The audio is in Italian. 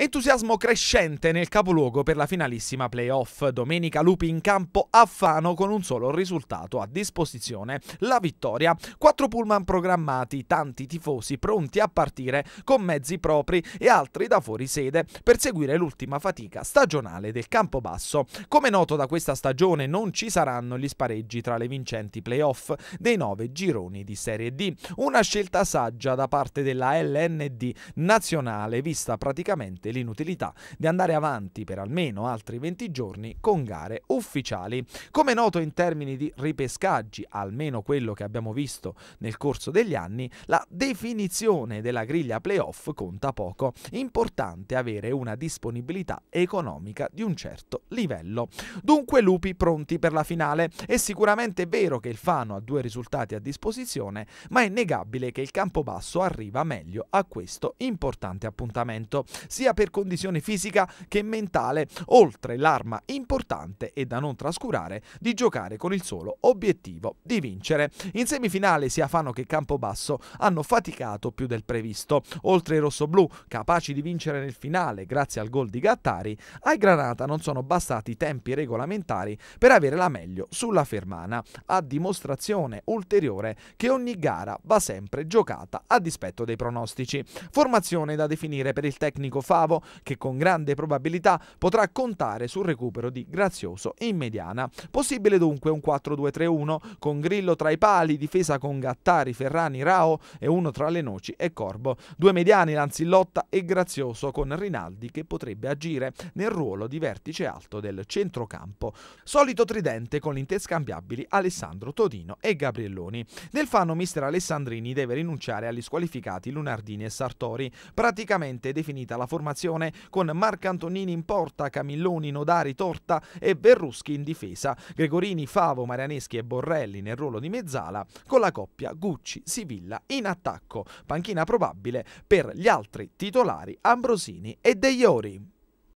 Entusiasmo crescente nel capoluogo per la finalissima playoff. Domenica Lupi in campo a Fano con un solo risultato a disposizione, la vittoria. Quattro pullman programmati, tanti tifosi pronti a partire con mezzi propri e altri da fuori sede per seguire l'ultima fatica stagionale del campo basso. Come noto da questa stagione non ci saranno gli spareggi tra le vincenti playoff dei nove gironi di Serie D. Una scelta saggia da parte della LND nazionale vista praticamente ovviamente l'inutilità di andare avanti per almeno altri 20 giorni con gare ufficiali. Come noto in termini di ripescaggi, almeno quello che abbiamo visto nel corso degli anni, la definizione della griglia playoff conta poco. Importante avere una disponibilità economica di un certo livello. Dunque lupi pronti per la finale. È sicuramente vero che il Fano ha due risultati a disposizione, ma è innegabile che il Campobasso arriva meglio a questo importante appuntamento, sia per condizione fisica che mentale, oltre l'arma importante e da non trascurare di giocare con il solo obiettivo di vincere. In semifinale sia Fano che Campobasso hanno faticato più del previsto, oltre ai rossoblù capaci di vincere nel finale grazie al gol di Gattari, ai Granata non sono bastati i tempi regolamentari per avere la meglio sulla Fermana, a dimostrazione ulteriore che ogni gara va sempre giocata a dispetto dei pronostici. Formazione da definire per il tecnico Fava Gustavo, che con grande probabilità potrà contare sul recupero di Grazioso in mediana. Possibile dunque un 4-2-3-1 con Grillo tra i pali, difesa con Gattari, Ferrani, Rao e uno tra le noci e Corbo. Due mediani Lanzillotta e Grazioso con Rinaldi che potrebbe agire nel ruolo di vertice alto del centrocampo. Solito tridente con interscambiabili Alessandro Todino e Gabrielloni. Nel fanno mister Alessandrini deve rinunciare agli squalificati Lunardini e Sartori, praticamente definita la formazione formazione con Marcantonini in porta, Camilloni, Nodari, Torta e Verruschi in difesa, Gregorini, Favo, Marianeschi e Borrelli nel ruolo di mezzala, con la coppia Gucci, Sivilla in attacco, panchina probabile per gli altri titolari Ambrosini e De Iori.